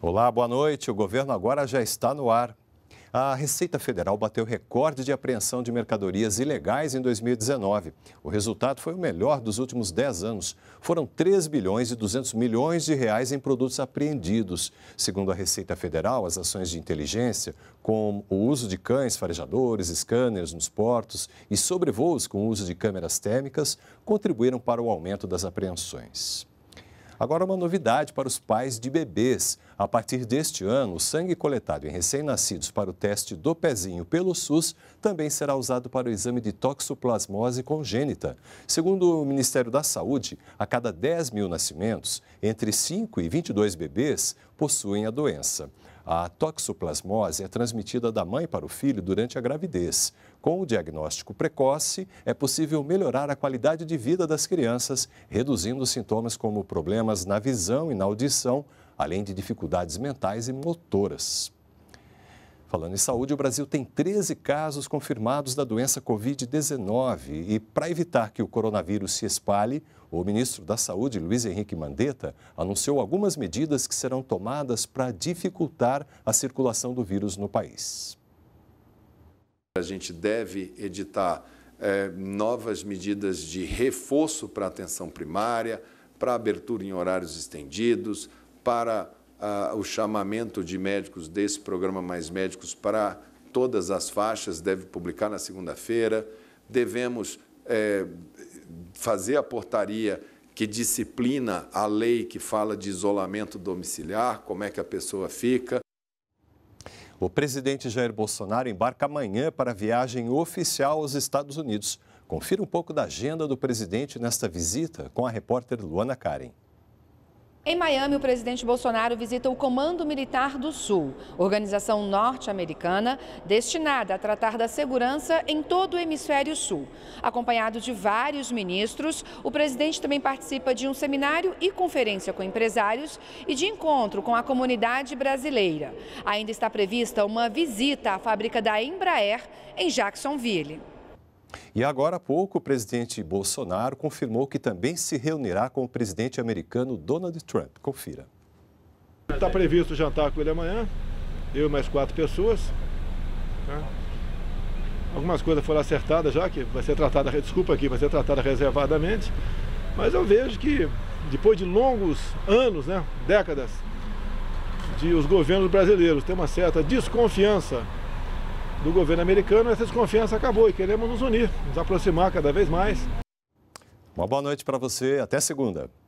Olá, boa noite. O governo agora já está no ar. A Receita Federal bateu recorde de apreensão de mercadorias ilegais em 2019. O resultado foi o melhor dos últimos 10 anos. Foram 3 bilhões e 200 milhões de reais em produtos apreendidos. Segundo a Receita Federal, as ações de inteligência, como o uso de cães farejadores, scanners nos portos e sobrevoos com o uso de câmeras térmicas, contribuíram para o aumento das apreensões. Agora, uma novidade para os pais de bebês. A partir deste ano, o sangue coletado em recém-nascidos para o teste do pezinho pelo SUS também será usado para o exame de toxoplasmose congênita. Segundo o Ministério da Saúde, a cada 10 mil nascimentos, entre 5 e 22 bebês possuem a doença. A toxoplasmose é transmitida da mãe para o filho durante a gravidez. Com o diagnóstico precoce, é possível melhorar a qualidade de vida das crianças, reduzindo sintomas como problemas na visão e na audição, além de dificuldades mentais e motoras. Falando em saúde, o Brasil tem 13 casos confirmados da doença Covid-19 e, para evitar que o coronavírus se espalhe, o ministro da Saúde, Luiz Henrique Mandetta, anunciou algumas medidas que serão tomadas para dificultar a circulação do vírus no país. A gente deve editar é, novas medidas de reforço para a atenção primária, para abertura em horários estendidos, para ah, o chamamento de médicos desse programa Mais Médicos para todas as faixas, deve publicar na segunda-feira. Devemos é, fazer a portaria que disciplina a lei que fala de isolamento domiciliar, como é que a pessoa fica. O presidente Jair Bolsonaro embarca amanhã para a viagem oficial aos Estados Unidos. Confira um pouco da agenda do presidente nesta visita com a repórter Luana Karen. Em Miami, o presidente Bolsonaro visita o Comando Militar do Sul, organização norte-americana destinada a tratar da segurança em todo o hemisfério sul. Acompanhado de vários ministros, o presidente também participa de um seminário e conferência com empresários e de encontro com a comunidade brasileira. Ainda está prevista uma visita à fábrica da Embraer em Jacksonville. E agora há pouco, o presidente Bolsonaro confirmou que também se reunirá com o presidente americano Donald Trump. Confira. Está previsto jantar com ele amanhã, eu e mais quatro pessoas. Né? Algumas coisas foram acertadas já, que vai ser tratada, desculpa aqui, vai ser tratada reservadamente. Mas eu vejo que depois de longos anos, né, décadas, de os governos brasileiros ter uma certa desconfiança do governo americano, essa desconfiança acabou e queremos nos unir, nos aproximar cada vez mais. Uma boa noite para você, até segunda.